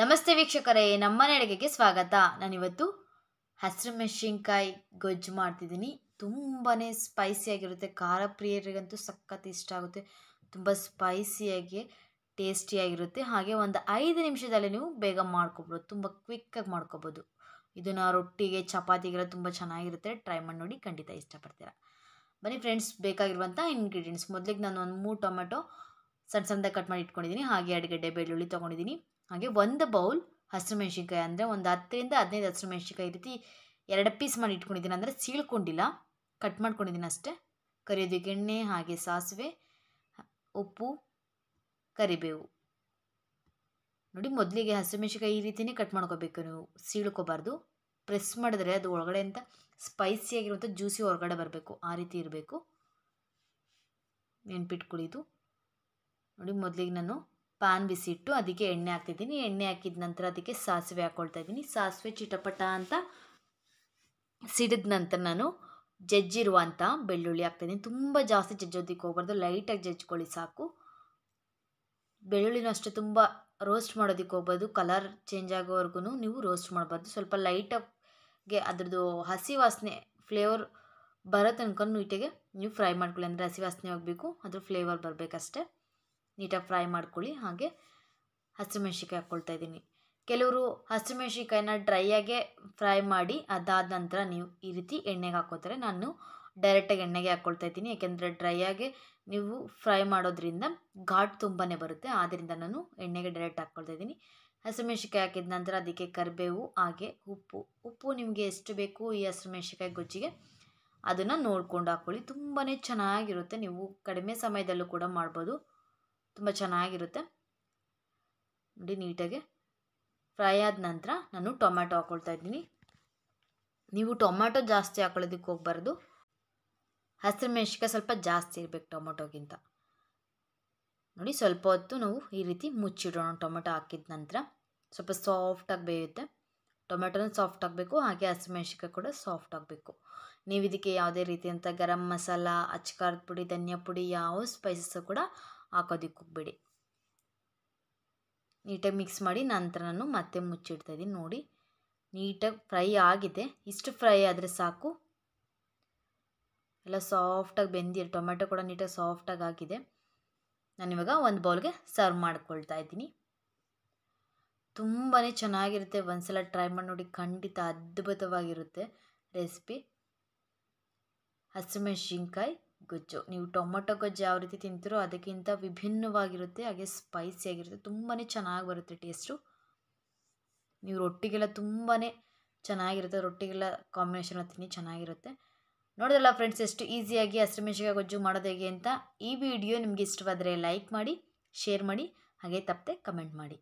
ನಮಸ್ತೆ ವೀಕ್ಷಕರೇ ನಮ್ಮ ಅಡುಗೆಗೆ ಸ್ವಾಗತ ನಾನಿವತ್ತು ಹಸಿರು ಮೆಣಸಿನ್ಕಾಯಿ ಗೊಜ್ಜು ಮಾಡ್ತಿದ್ದೀನಿ ತುಂಬಾ ಸ್ಪೈಸಿಯಾಗಿರುತ್ತೆ ಖಾರ ಪ್ರಿಯರಿಗಂತೂ ಸಖತ್ ಇಷ್ಟ ಆಗುತ್ತೆ ತುಂಬ ಸ್ಪೈಸಿಯಾಗಿ ಟೇಸ್ಟಿಯಾಗಿರುತ್ತೆ ಹಾಗೆ ಒಂದು ಐದು ನಿಮಿಷದಲ್ಲಿ ನೀವು ಬೇಗ ಮಾಡ್ಕೊಬೋದು ತುಂಬ ಕ್ವಿಕ್ಕಾಗಿ ಮಾಡ್ಕೊಬೋದು ಇದನ್ನು ರೊಟ್ಟಿಗೆ ಚಪಾತಿಗೆಲ್ಲ ತುಂಬ ಚೆನ್ನಾಗಿರುತ್ತೆ ಟ್ರೈ ಮಾಡಿ ನೋಡಿ ಖಂಡಿತ ಇಷ್ಟಪಡ್ತೀರ ಬನ್ನಿ ಫ್ರೆಂಡ್ಸ್ ಬೇಕಾಗಿರುವಂಥ ಇಂಗ್ರೀಡಿಯೆಂಟ್ಸ್ ಮೊದಲಿಗೆ ನಾನು ಒಂದು ಮೂರು ಟೊಮೆಟೊ ಸಣ್ಣ ಸಣ್ಣದಾಗಿ ಕಟ್ ಮಾಡಿ ಇಟ್ಕೊಂಡಿದ್ದೀನಿ ಹಾಗೆ ಅಡುಗೆಡ್ಡೆ ಬೆಳ್ಳುಳ್ಳಿ ತೊಗೊಂಡಿದ್ದೀನಿ ಹಾಗೆ ಒಂದು ಬೌಲ್ ಹಸಿರು ಮೆಣ್ಸಿನ್ಕಾಯಿ ಅಂದರೆ ಒಂದು ಹತ್ತರಿಂದ ಹದಿನೈದು ಹಸಿರು ಮೆಣ್ಸಿನ್ಕಾಯಿ ರೀತಿ ಎರಡು ಪೀಸ್ ಮಾಡಿ ಇಟ್ಕೊಂಡಿದ್ದೀನಿ ಅಂದರೆ ಸೀಳ್ಕೊಂಡಿಲ್ಲ ಕಟ್ ಮಾಡ್ಕೊಂಡಿದ್ದೀನಿ ಅಷ್ಟೇ ಕರಿಯೋದಕ್ಕೆ ಎಣ್ಣೆ ಹಾಗೆ ಸಾಸಿವೆ ಉಪ್ಪು ಕರಿಬೇವು ನೋಡಿ ಮೊದಲಿಗೆ ಹಸಿರು ಮೆಣ್ಸಿಕಾಯಿ ಈ ರೀತಿಯೇ ಕಟ್ ಮಾಡ್ಕೋಬೇಕು ನೀವು ಸೀಳ್ಕೋಬಾರ್ದು ಪ್ರೆಸ್ ಮಾಡಿದ್ರೆ ಅದು ಒಳಗಡೆ ಅಂತ ಸ್ಪೈಸಿಯಾಗಿರುವಂಥ ಜ್ಯೂಸಿ ಹೊರಗಡೆ ಬರಬೇಕು ಆ ರೀತಿ ಇರಬೇಕು ನೆನ್ಪಿಟ್ಕೊಳ್ಳಿ ನೋಡಿ ಮೊದಲಿಗೆ ನಾನು ಪಾನ್ ಬಿಸಿಟ್ಟು ಅದಕ್ಕೆ ಎಣ್ಣೆ ಹಾಕ್ತಿದ್ದೀನಿ ಎಣ್ಣೆ ಹಾಕಿದ ನಂತರ ಅದಕ್ಕೆ ಸಾಸಿವೆ ಹಾಕ್ಕೊಳ್ತಾ ಇದ್ದೀನಿ ಸಾಸಿವೆ ಚಿಟಪಟ ಅಂತ ಸಿಡಿದ ನಂತರ ನಾನು ಜಜ್ಜಿರುವಂಥ ಬೆಳ್ಳುಳ್ಳಿ ಹಾಕ್ತಾಯಿದ್ದೀನಿ ತುಂಬ ಜಾಸ್ತಿ ಜಜ್ಜೋದಕ್ಕೆ ಹೋಗ್ಬಾರ್ದು ಲೈಟಾಗಿ ಜಜ್ಕೊಳ್ಳಿ ಸಾಕು ಬೆಳ್ಳುಳ್ಳಿನೂ ಅಷ್ಟೇ ತುಂಬ ರೋಸ್ಟ್ ಮಾಡೋದಕ್ಕೆ ಹೋಗ್ಬೋದು ಕಲರ್ ಚೇಂಜ್ ಆಗೋವರೆಗೂ ನೀವು ರೋಸ್ಟ್ ಮಾಡಬಾರ್ದು ಸ್ವಲ್ಪ ಲೈಟಾಗಿ ಅದ್ರದ್ದು ಹಸಿ ವಾಸನೆ ಫ್ಲೇವರ್ ಬರೋ ತನಕ ನೀಟಿಗೆ ನೀವು ಫ್ರೈ ಮಾಡ್ಕೊಳ್ಳಿ ಅಂದರೆ ಹಸಿ ವಾಸನೆ ಹೋಗಬೇಕು ಅದ್ರ ಫ್ಲೇವರ್ ಬರಬೇಕಷ್ಟೇ ನೀಟಾಗಿ ಫ್ರೈ ಮಾಡ್ಕೊಳ್ಳಿ ಹಾಗೆ ಹಸಿಮೆಣ್ಸಿಕಾಯಿ ಹಾಕ್ಕೊಳ್ತಾ ಇದ್ದೀನಿ ಕೆಲವರು ಹಸಿಮೆಣ್ಸಿಕಾಯಿನ ಡ್ರೈಯಾಗೆ ಫ್ರೈ ಮಾಡಿ ಅದಾದ ನಂತರ ನೀವು ಈ ರೀತಿ ಎಣ್ಣೆಗೆ ಹಾಕೋತಾರೆ ನಾನು ಡೈರೆಕ್ಟಾಗಿ ಎಣ್ಣೆಗೆ ಹಾಕ್ಕೊಳ್ತಾ ಇದ್ದೀನಿ ಯಾಕೆಂದರೆ ಡ್ರೈಯಾಗೆ ನೀವು ಫ್ರೈ ಮಾಡೋದ್ರಿಂದ ಘಾಟ್ ತುಂಬಾ ಬರುತ್ತೆ ಆದ್ದರಿಂದ ನಾನು ಎಣ್ಣೆಗೆ ಡೈರೆಕ್ಟ್ ಹಾಕ್ಕೊಳ್ತಾ ಇದ್ದೀನಿ ಹಸಿಮೆಣ್ಸಿಕಾಯಿ ಹಾಕಿದ ನಂತರ ಅದಕ್ಕೆ ಕರಿಬೇವು ಹಾಗೆ ಉಪ್ಪು ಉಪ್ಪು ನಿಮಗೆ ಎಷ್ಟು ಬೇಕು ಈ ಹಸಿಮೆಣ್ಸಿಕಾಯಿ ಗೊಜ್ಜಿಗೆ ಅದನ್ನು ನೋಡ್ಕೊಂಡು ಹಾಕ್ಕೊಳ್ಳಿ ತುಂಬಾ ಚೆನ್ನಾಗಿರುತ್ತೆ ನೀವು ಕಡಿಮೆ ಸಮಯದಲ್ಲೂ ಕೂಡ ಮಾಡ್ಬೋದು ತುಂಬ ಚೆನ್ನಾಗಿರುತ್ತೆ ನೋಡಿ ನೀಟಾಗಿ ಫ್ರೈ ಆದ ನಂತರ ನಾನು ಟೊಮ್ಯಾಟೊ ಹಾಕ್ಕೊಳ್ತಾ ಇದ್ದೀನಿ ನೀವು ಟೊಮ್ಯಾಟೊ ಜಾಸ್ತಿ ಹಾಕೊಳ್ಳೋದಕ್ಕೆ ಹೋಗ್ಬಾರ್ದು ಹಸಿರು ಮೆಣಸಿಕಾಯಿ ಸ್ವಲ್ಪ ಜಾಸ್ತಿ ಇರಬೇಕು ಟೊಮೊಟೊಗಿಂತ ನೋಡಿ ಸ್ವಲ್ಪ ಹೊತ್ತು ನಾವು ಈ ರೀತಿ ಮುಚ್ಚಿಡೋಣ ಟೊಮೆಟೊ ಹಾಕಿದ ನಂತರ ಸ್ವಲ್ಪ ಸಾಫ್ಟಾಗಿ ಬೇಯುತ್ತೆ ಟೊಮೆಟೊನ ಸಾಫ್ಟ್ ಆಗಬೇಕು ಹಾಗೆ ಹಸಿಮೆಣ್ಸಿಕಾಯಿ ಕೂಡ ಸಾಫ್ಟ್ ಆಗಬೇಕು ನೀವು ಇದಕ್ಕೆ ಯಾವುದೇ ರೀತಿಯಂಥ ಗರಂ ಮಸಾಲ ಅಚ್ಕಾರದ ಪುಡಿ ಧನಿಯಾ ಪುಡಿ ಯಾವ ಸ್ಪೈಸಸ್ಸು ಕೂಡ ಹಾಕೋದಕ್ಕೆ ಹೋಗ್ಬೇಡಿ ನೀಟಾಗಿ ಮಿಕ್ಸ್ ಮಾಡಿ ನಂತರ ನಾನು ಮತ್ತೆ ಇದ್ದೀನಿ ನೋಡಿ ನೀಟಾಗಿ ಫ್ರೈ ಆಗಿದೆ ಇಷ್ಟು ಫ್ರೈ ಆದರೆ ಸಾಕು ಎಲ್ಲ ಸಾಫ್ಟಾಗಿ ಬೆಂದಿರೋ ಟೊಮೆಟೊ ಕೂಡ ನೀಟಾಗಿ ಸಾಫ್ಟಾಗಿ ಆಗಿದೆ ನಾನಿವಾಗ ಒಂದು ಬೌಲ್ಗೆ ಸರ್ವ್ ಮಾಡ್ಕೊಳ್ತಾ ಇದ್ದೀನಿ ತುಂಬಾ ಚೆನ್ನಾಗಿರುತ್ತೆ ಒಂದ್ಸಲ ಟ್ರೈ ಮಾಡಿ ನೋಡಿ ಖಂಡಿತ ಅದ್ಭುತವಾಗಿರುತ್ತೆ ರೆಸಿಪಿ ಹಸಿಮೆಣಸಿನ್ಕಾಯಿ ಗೊಜ್ಜು ನೀವು ಟೊಮೊಟೊ ಗೊಜ್ಜು ಯಾವ ರೀತಿ ತಿಂತೀರೋ ಅದಕ್ಕಿಂತ ವಿಭಿನ್ನವಾಗಿರುತ್ತೆ ಹಾಗೆ ಸ್ಪೈಸಿಯಾಗಿರುತ್ತೆ ತುಂಬಾ ಚೆನ್ನಾಗಿ ಬರುತ್ತೆ ಟೇಸ್ಟು ನೀವು ರೊಟ್ಟಿಗೆಲ್ಲ ತುಂಬಾ ಚೆನ್ನಾಗಿರುತ್ತೆ ರೊಟ್ಟಿಗೆಲ್ಲ ಕಾಂಬಿನೇಷನ್ ತಿನ್ನಿ ಚೆನ್ನಾಗಿರುತ್ತೆ ನೋಡಿದ್ರಲ್ಲ ಫ್ರೆಂಡ್ಸ್ ಎಷ್ಟು ಈಸಿಯಾಗಿ ಹಸಿರುಮೆಣಸಿಕಾಯಿ ಗೊಜ್ಜು ಮಾಡೋದು ಹೇಗೆ ಅಂತ ಈ ವಿಡಿಯೋ ನಿಮಗೆ ಇಷ್ಟವಾದರೆ ಲೈಕ್ ಮಾಡಿ ಶೇರ್ ಮಾಡಿ ಹಾಗೆ ತಪ್ಪದೆ ಕಮೆಂಟ್ ಮಾಡಿ